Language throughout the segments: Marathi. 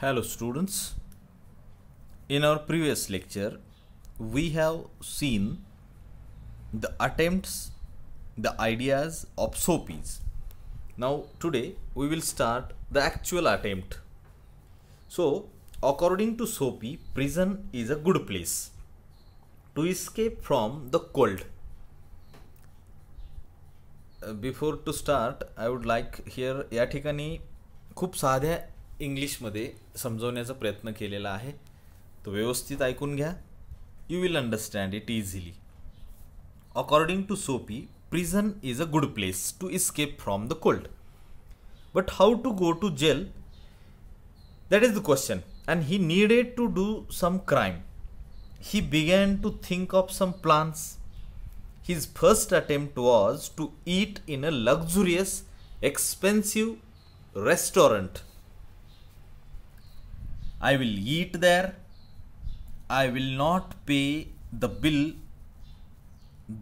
Hello students. In our previous lecture, we have seen the attempts, the ideas of SOPs. Now today we will start the actual attempt. So according to SOPI, prison is a good place to escape from the cold. Uh, before to start, I would like here Yatikani ठिकाणी खूप साध्या इंग्लिशमध्ये समजवण्याचा प्रयत्न केलेला आहे तो व्यवस्थित ऐकून घ्या you will understand it easily according to Soapy prison is a good place to escape from the cold but how to go to jail that is the question and he needed to do some crime he began to think of some plans his first attempt was to eat in a luxurious expensive restaurant I will eat there. I will not pay the bill.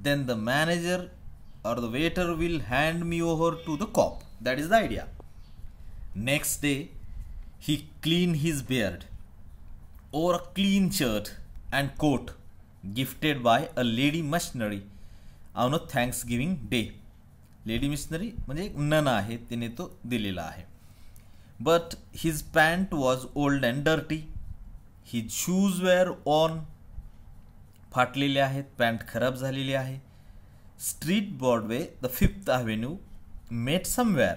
Then the manager or the waiter will hand me over to the cop. That is the idea. Next day, he cleaned his beard or a clean shirt and coat gifted by a lady missionary on a Thanksgiving day. missionary, मुझे एक नन आहे तिने तो दिलेला आहे but his pant was old and dirty. His shoes were on. फाटलेले आहेत पॅन्ट खराब झालेली आहे street Broadway the fifth avenue met somewhere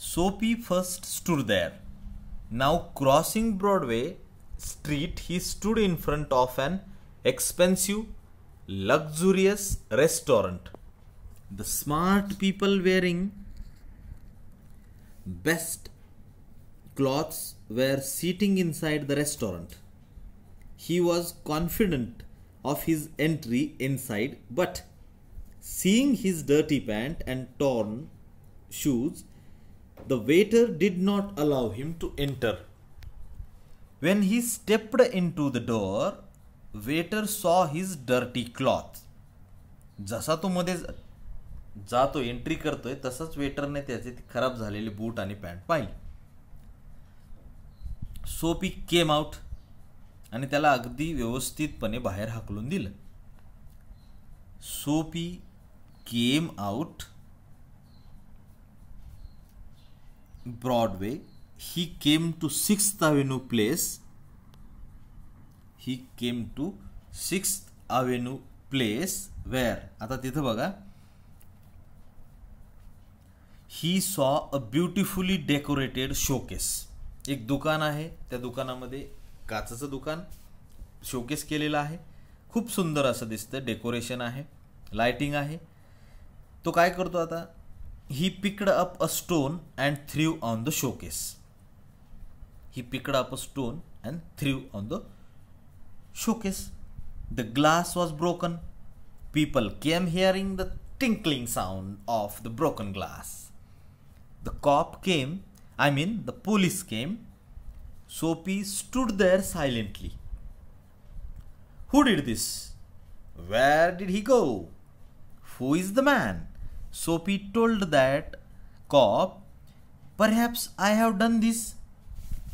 Soapy first stood there now crossing Broadway street he stood in front of an expensive luxurious restaurant. The smart people wearing best cloths were sitting inside the restaurant. He was confident of his entry inside, but seeing his dirty pant and torn shoes, the waiter did not allow him to enter. When he stepped into the door, waiter saw his dirty cloth. जसा तो मध्ये जातो एंट्री करतोय तसंच वेटरने त्याचे खराब झालेले बूट आणि पॅन्ट पाहिली सोपी केम आउट आणि त्याला अगदी व्यवस्थितपणे बाहेर हाकलून दिलं Soapy came out Broadway he came to six avenue place he came to six avenue place where आता तिथं बघा ही सॉ अ ब्युटिफुली डेकोरेटेड शोकेस एक दुकान आहे त्या दुकानामध्ये काचाचं दुकान शोकेस केलेलं आहे खूप सुंदर असं दिसतं डेकोरेशन आहे लाइटिंग आहे तो काय करतो आता he picked up a stone and threw on the showcase he picked up a stone and threw on the showcase the glass was broken people came hearing the tinkling sound of the broken glass the cop came I mean, the police came. Soapy stood there silently. Who did this? Where did he go? Who is the man? Soapy told that cop, Perhaps I have done this.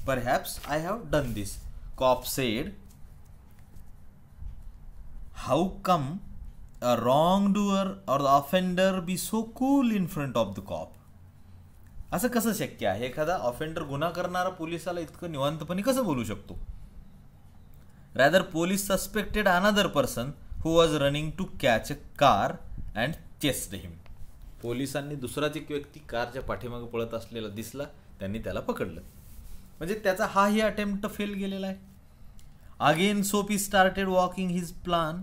Perhaps I have done this. Cop said, How come a wrongdoer or the offender be so cool in front of the cop? असं कसं शक्य आहे एखादा ऑफेंडर गुन्हा करणारा पोलिसाला इतकं निवांतपणे कसं बोलू शकतो rather police suspected another person who was running to catch a car and chased him पोलिसांनी दुसराच एक व्यक्ती कारच्या पाठीमागे पळत असलेला दिसला त्यांनी त्याला पकडलं म्हणजे त्याचा हाही अटेम्प्ट फेल गेलेला आहे again Soapy started walking his plan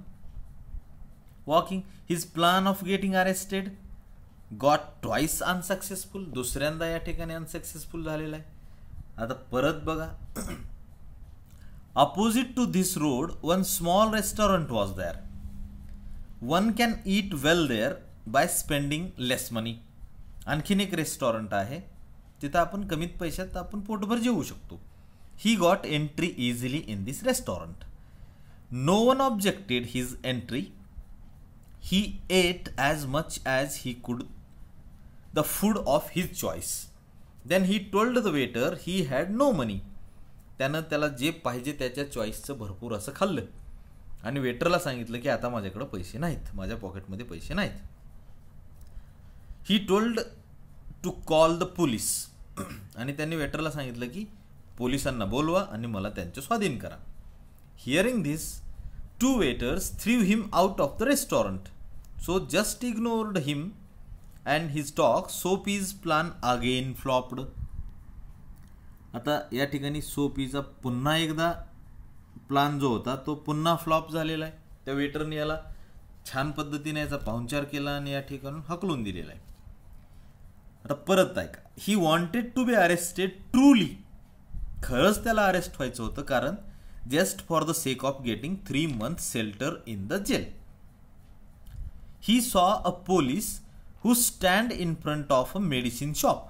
walking his plan of getting arrested got twice unsuccessful दुसऱ्यांदा या ठिकाणी अनसक्सेसफुल झालेला आहे आता परत बघा opposite to this road one small restaurant was there one can eat well there by spending less money आणखीन एक रेस्टॉरंट आहे तिथं आपण कमीत पैशात आपण पोटभर जेवू शकतो he got entry easily in this restaurant no one objected his entry he ate as much as he could the food of his choice then he told the waiter he had no money त्यानं त्याला जे पाहिजे त्याच्या चॉईसचं भरपूर असं खाल्लं आणि वेटरला सांगितलं की आता माझ्याकडं पैसे नाहीत माझ्या पॉकेटमध्ये पैसे नाहीत he told to call the police आणि त्यांनी वेटरला सांगितलं की पोलिसांना बोलवा आणि मला त्यांचं स्वाधीन करा hearing this two waiters threw him out of the restaurant so just ignored him and he stock Soapy's plan again flopped आता या ठिकाणी सो पीचा पुन्हा एकदा प्लान जो होता तो पुन्हा फ्लॉप झालेला आहे त्या वेटरने याला छान पद्धतीने याचा पाहुणचार केला आणि या ठिकाणून हकलून दिलेला आहे आता परत ऐका he wanted to be arrested truly खरंच त्याला अरेस्ट व्हायचं होतं कारण just for the sake of getting three month shelter in the jail he saw a police who stand in front of a medicine shop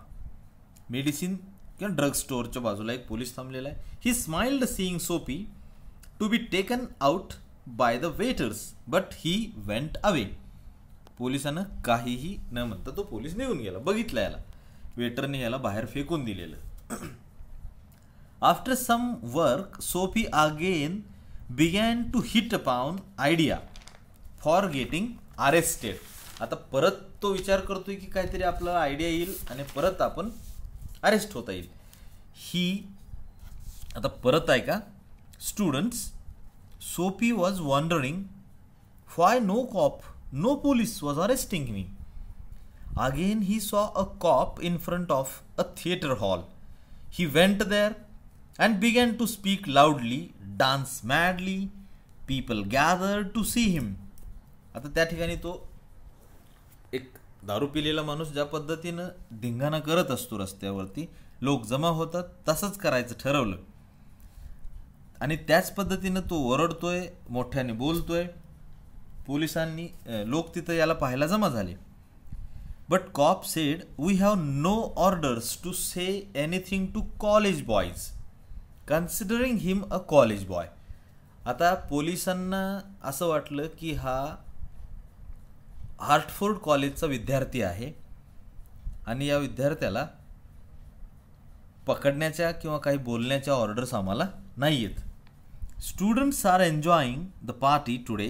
medicine किंवा ड्रग स्टोअरच्या बाजूला एक पोलीस थांबलेला आहे he smiled seeing Soapy to be taken out by the waiters but he went away पोलिसानं काहीही न म्हणता तो पोलीस निघून गेला बघितला याला वेटरने याला बाहेर फेकून दिलेलं after some work Soapy again began to hit upon idea for getting arrested आता परत तो विचार करतोय की काहीतरी आपला आयडिया येईल आणि परत आपण अरेस्ट होता येईल ही आता परत आहे का students Soapy was wondering why no cop no police was arresting me again he saw a cop in front of a theatre hall he went there and began to speak loudly dance madly people gather to see him आता त्या ठिकाणी तो दारू पिलेला माणूस ज्या पद्धतीनं धिंगाणा करत असतो रस्त्यावरती लोक जमा होतात तसंच करायचं ठरवलं आणि त्याच पद्धतीनं तो ओरडतोय मोठ्याने बोलतोय पोलिसांनी लोक तिथं याला पाहायला जमा झाले but cop said we have no orders to say anything to college boys considering him a college boy आता पोलिसांना असं वाटलं की हा हार्टफोर्ड कॉलेजचा विद्यार्थी आहे आणि या विद्यार्थ्याला पकडण्याच्या किंवा काही बोलण्याच्या ऑर्डर्स आम्हाला नाही आहेत students are enjoying the party today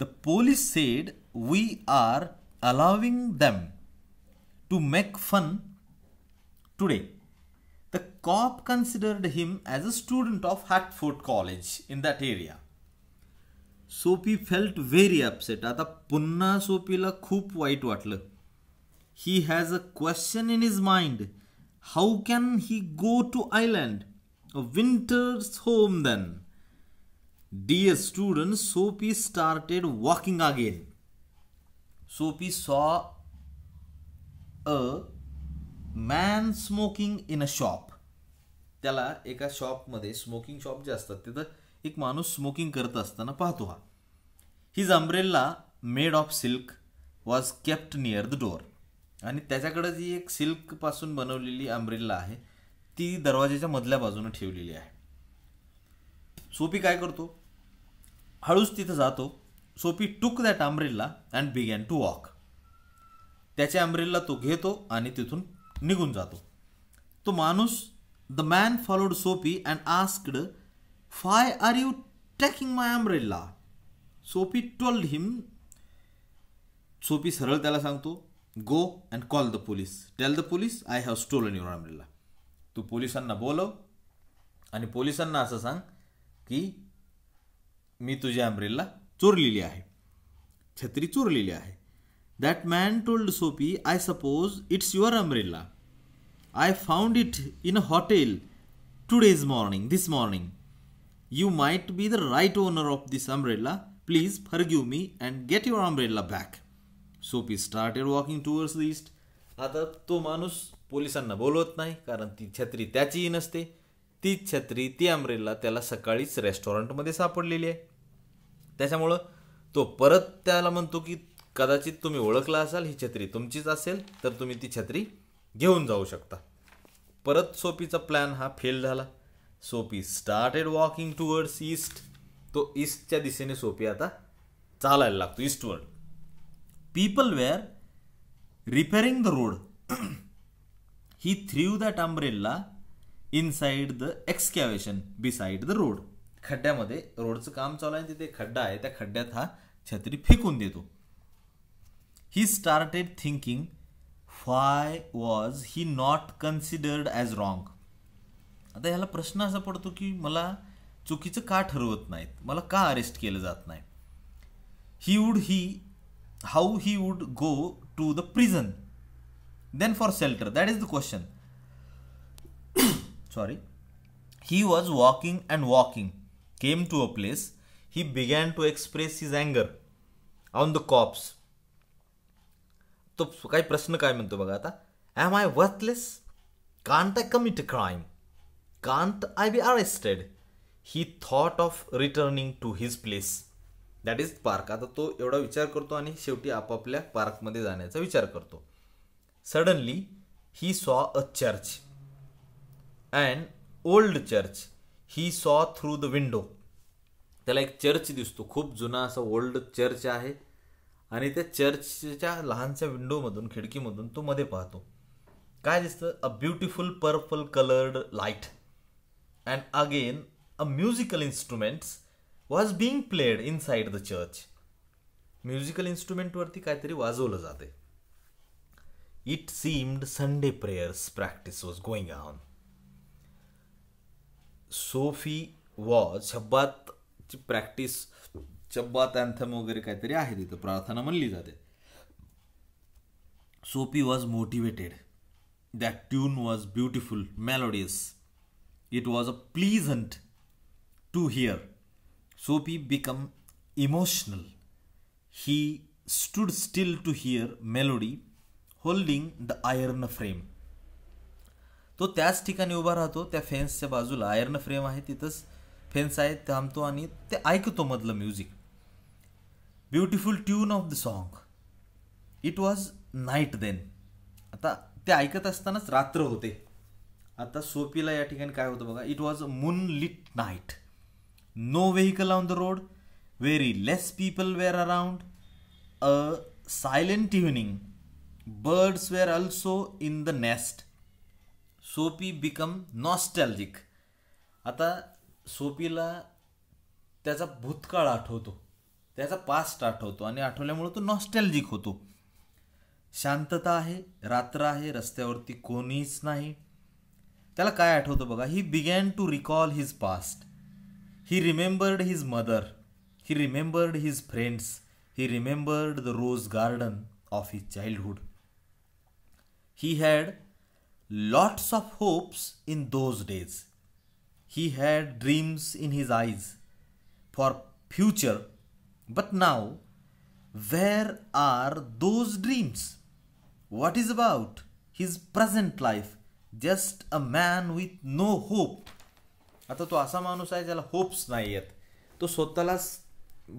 the police said we are allowing them to make fun today the cop considered him as a student of Hartford college in that area Soapy felt very upset आता पुन्हा सोपीला खूप वाईट वाटलं he has a question in his mind how can he go to island winter winters home then dear student Soapy started walking again Soapy saw a man smoking in a shop त्याला एका शॉपमध्ये स्मोकिंग शॉप जे असतात तिथं एक माणूस स्मोकिंग करत असताना पाहतो हा his umbrella made of silk was kept near the door आणि त्याच्याकडे जी एक सिल्कपासून बनवलेली अम्ब्रेला आहे ती दरवाजाच्या मधल्या बाजूने ठेवलेली आहे सोपी काय करतो हळूच तिथं जातो Soapy took that umbrella and began to walk त्याच्या अम्ब्रेला तो घेतो आणि तिथून निघून जातो तो माणूस the man followed Soapy and asked Why are you taking my umbrella? Soapy told him Soapy सरळ त्याला सांगतो go and call the police tell the police I have stolen your umbrella तू पोलिसांना बोलव आणि पोलिसांना असं सांग की मी तुझी अम्ब्रेला चोरलेली आहे छत्री चोरलेली आहे that man told Soapy I suppose it's your umbrella I found it in a hotel today's morning this morning You might be the right owner of this umbrella. Please forgive me and get your umbrella back. Soapy started walking towards the east आता तो माणूस पोलिसांना बोलवत नाही कारण ती छत्री त्याचीही नसते ती छत्री ती अम्ब्रेला त्याला सकाळीच रेस्टॉरंटमध्ये सापडलेली आहे त्याच्यामुळं तो परत त्याला म्हणतो की कदाचित तुम्ही ओळखला असाल ही छत्री तुमचीच असेल तर तुम्ही ती छत्री घेऊन जाऊ शकता परत सोपीचा प्लॅन हा फेल झाला सोपी स्टार्टेड वॉकिंग टुवर्ड्स ईस्ट तो ईस्टच्या दिशेने सोपी आता चालायला लागतो eastward people were repairing the road he threw that umbrella inside the excavation beside the road खड्ड्यामध्ये रोडचं काम चालू आहे तिथे खड्डा आहे त्या खड्ड्यात हा छत्री फेकून देतो he started thinking why was he not considered as wrong आता ह्याला प्रश्न असा पडतो की मला चुकीचं का ठरवत नाहीत मला का अरेस्ट केलं जात नाही he would he how he would go to the prison then for shelter that is the question sorry he was walking and walking came to a place he began to express his अँगर ऑन द कॉप्स तो काही प्रश्न काय म्हणतो बघा आता am I worthless can't I commit crime Can't I be arrested? He thought of returning to his place that is park आता तो एवढा विचार करतो आणि शेवटी आपापल्या पार्कमध्ये जाण्याचा विचार करतो suddenly he saw a church and old church he saw through the window त्याला एक चर्च दिसतो खूप जुना असा ओल्ड चर्च आहे आणि त्या चर्चच्या लहानशा विंडोमधून खिडकीमधून तो मध्ये पाहतो काय दिसतं a beautiful purple coloured light and again a musical instruments was being played inside the church musical इन्स्ट्रुमेंटवरती काहीतरी वाजवलं जाते it seemed Sunday prayers practice was going on Soapy was शब्बातची प्रॅक्टिस शब्बात अँथम वगैरे काहीतरी आहे तिथं प्रार्थना म्हणली जाते Soapy was motivated that tune was beautiful melodious It was a pleasant to hear. पी become emotional. He stood still to hear melody holding the iron frame. तो त्याच ठिकाणी उभा राहतो त्या फेन्सच्या बाजूला आयर्न फ्रेम आहे तिथंच फेन्स आहे थांबतो आणि ते ऐकतो मधलं music beautiful tune of the song it was night then आता ते ऐकत असतानाच रात्र होते आता सोपीला या ठिकाणी काय होतं बघा it was a moonlit night no vehicle on the road very less people were around a silent evening birds were also in the nest Soapy become nostalgic आता सोपीला त्याचा भूतकाळ आठवतो त्याचा पास्ट आठवतो आणि आठवल्यामुळे तो नॉस्टॅल्जिक होतो शांतता आहे रात्र आहे रस्त्यावरती कोणीच नाही त्याला काय आठवतं बघा he began to recall his past he remembered his mother he remembered his friends he remembered the rose garden of his childhood he had lots of hopes in those days he had dreams in his eyes for future but now where are those dreams? What is about his present life? Just a man with no hope आता तो असा माणूस आहे ज्याला होप्स नाही आहेत तो स्वतःलाच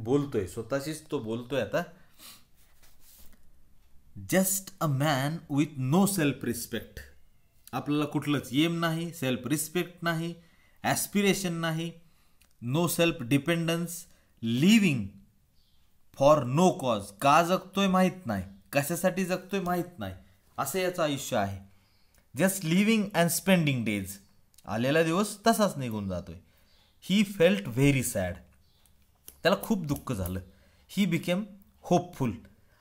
बोलतोय स्वतःशीच तो बोलतोय आता just a man with no self respect आपल्याला कुठलंच एम नाही सेल्फ रिस्पेक्ट नाही ॲस्पिरेशन नाही no self dependence living for no cause का जगतोय माहीत नाही कशासाठी जगतोय माहीत नाही असं याचं आयुष्य आहे just living and spending days आलेला दिवस तसाच निघून जातोय ही फेल्ट व्हेरी सॅड त्याला खूप दुःख झालं ही बिकेम होपफुल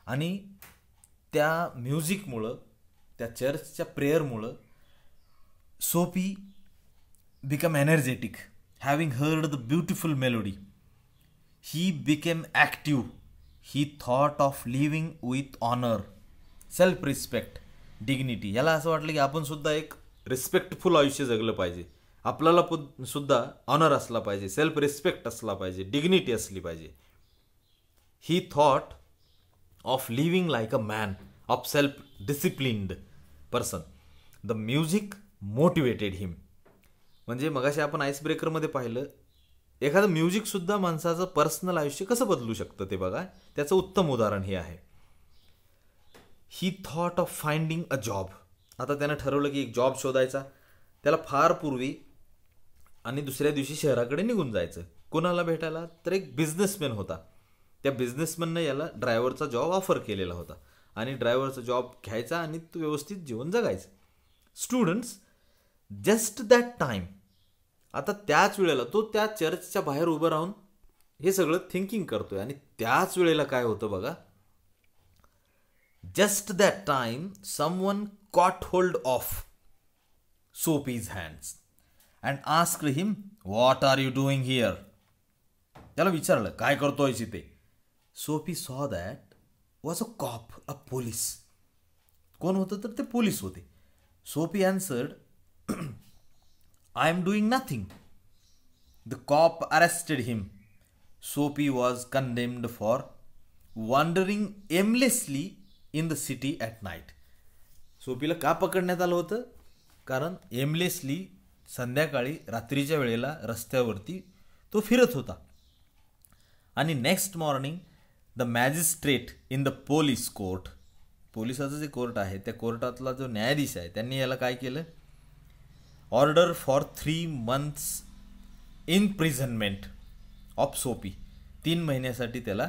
आणि त्या म्युझिकमुळं त्या चर्चच्या प्रेयरमुळं Soapy become energetic having heard the beautiful melody he became active he thought of living with honour self respect dignity याला असं वाटलं की आपण सुद्धा एक रिस्पेक्टफुल आयुष्य जगलं पाहिजे आपल्याला सुद्धा ऑनर असला पाहिजे सेल्फ रिस्पेक्ट असला पाहिजे डिग्निटी असली पाहिजे he thought of living like a man of self disciplined person the music motivated him म्हणजे मगाशी आपण आईस ब्रेकरमध्ये पाहिलं एखादं म्युझिकसुद्धा माणसाचं पर्सनल आयुष्य कसं बदलू शकतं ते बघा त्याचं उत्तम उदाहरण हे आहे he thought of finding a job आता त्यानं ठरवलं की एक जॉब शोधायचा त्याला फार पूर्वी आणि दुसऱ्या दिवशी शहराकडे निघून जायचं कोणाला भेटायला तर एक बिझनेसमॅन होता त्या बिझनेसमॅननं याला ड्रायव्हरचा जॉब ऑफर केलेला होता आणि ड्रायव्हरचा जॉब घ्यायचा आणि तो व्यवस्थित जीवन जगायचं स्टुडंट्स जस्ट दॅट टाईम आता त्याच वेळेला तो त्या चर्चच्या बाहेर उभं राहून हे सगळं थिंकिंग करतोय आणि त्याच वेळेला काय होतं बघा Just that time, someone caught hold of Soapy's hands and asked him, What are you doing here? त्याला विचारलं काय करतोयस इथे Soapy saw that was a cop a police कोण होतं तर ते पोलीस होते Soapy answered I am doing nothing the cop arrested him Soapy was condemned for wandering aimlessly in the city at night सोपीला का पकडण्यात आलं होतं कारण एमलेसली संध्याकाळी रात्रीच्या वेळेला रस्त्यावरती तो फिरत होता आणि next morning the magistrate in the police court पोलिसाचं जे कोर्ट आहे त्या कोर्टातला जो न्यायाधीश आहे त्यांनी याला काय केलं order for three months imprisonment of Soapy तीन महिन्यासाठी त्याला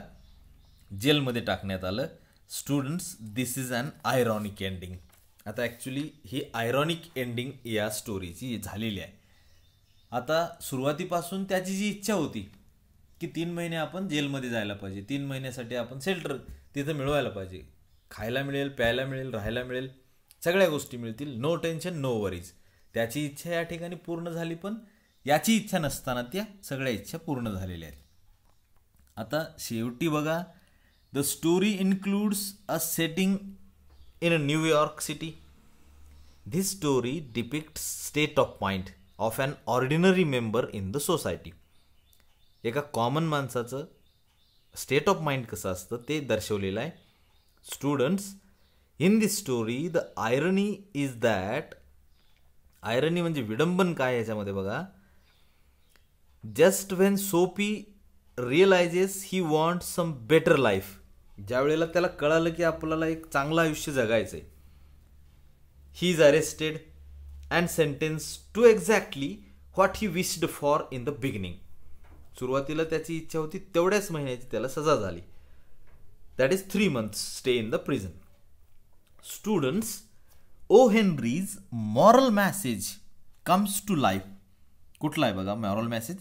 जेलमध्ये टाकण्यात आलं students this is an ironic ending आता ॲक्च्युली ही आयरॉनिक एंडिंग या स्टोरीची झालेली आहे आता सुरुवातीपासून त्याची जी इच्छा होती की तीन महिने आपण जेलमध्ये जायला पाहिजे तीन महिन्यासाठी आपण सेल्टर तिथं मिळवायला पाहिजे खायला मिळेल प्यायला मिळेल राहायला मिळेल सगळ्या गोष्टी मिळतील नो टेन्शन नो वरीज त्याची इच्छा या ठिकाणी पूर्ण झाली पण याची इच्छा नसताना त्या सगळ्या इच्छा पूर्ण झालेल्या आहेत आता शेवटी बघा The story includes a setting in New York City. This story depicts state of mind of an ordinary member in the society एका कॉमन माणसाचं स्टेट ऑफ माइंड कसं असतं ते दर्शवलेलं आहे students in this story the irony is that irony म्हणजे विडंबन काय याच्यामध्ये बघा just when Soapy realises he want some better life ज्या वेळेला त्याला कळालं की आपल्याला एक चांगलं आयुष्य जगायचं आहे he is arrested and sentence to exactly what he wished for in the beginning सुरुवातीला त्याची इच्छा होती तेवढ्याच महिन्याची त्याला सजा झाली that is three months stay in the prison students O Henry's moral message comes to life कुठला आहे बघा moral message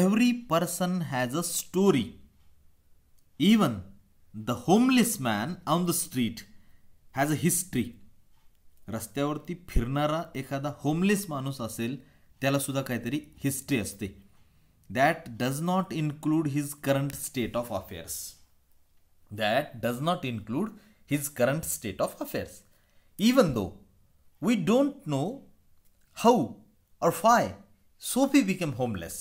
every person has a story even the homeless man on the street has a history रस्त्यावरती फिरणारा एखादा होमलेस माणूस असेल त्यालासुद्धा काहीतरी हिस्ट्री असते that does not include his current state of affairs that does not include his current state of affairs even though we don't know how or why Soapy became homeless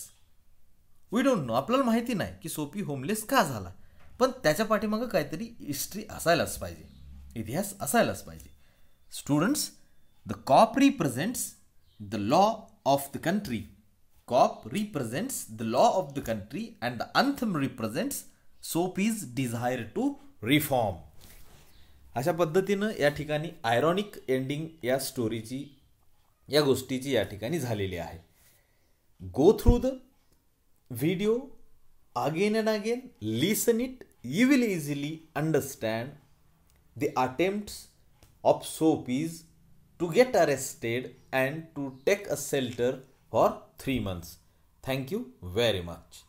we don't know आपल्याला माहिती नाही की सोपी होमलेस का झाला पण त्याच्या पाठीमागं काहीतरी हिस्ट्री असायलाच पाहिजे इतिहास असायलाच पाहिजे students the cop represents the law of the country cop represents the law of the country and the anthem represents Soapy's desire to reform अशा पद्धतीनं या ठिकाणी आयरॉनिक एंडिंग या स्टोरीची या गोष्टीची या ठिकाणी झालेली आहे go through the video again and again listen it you will easily understand the attempts of Sopis to get arrested and to take a shelter for 3 months. Thank you very much.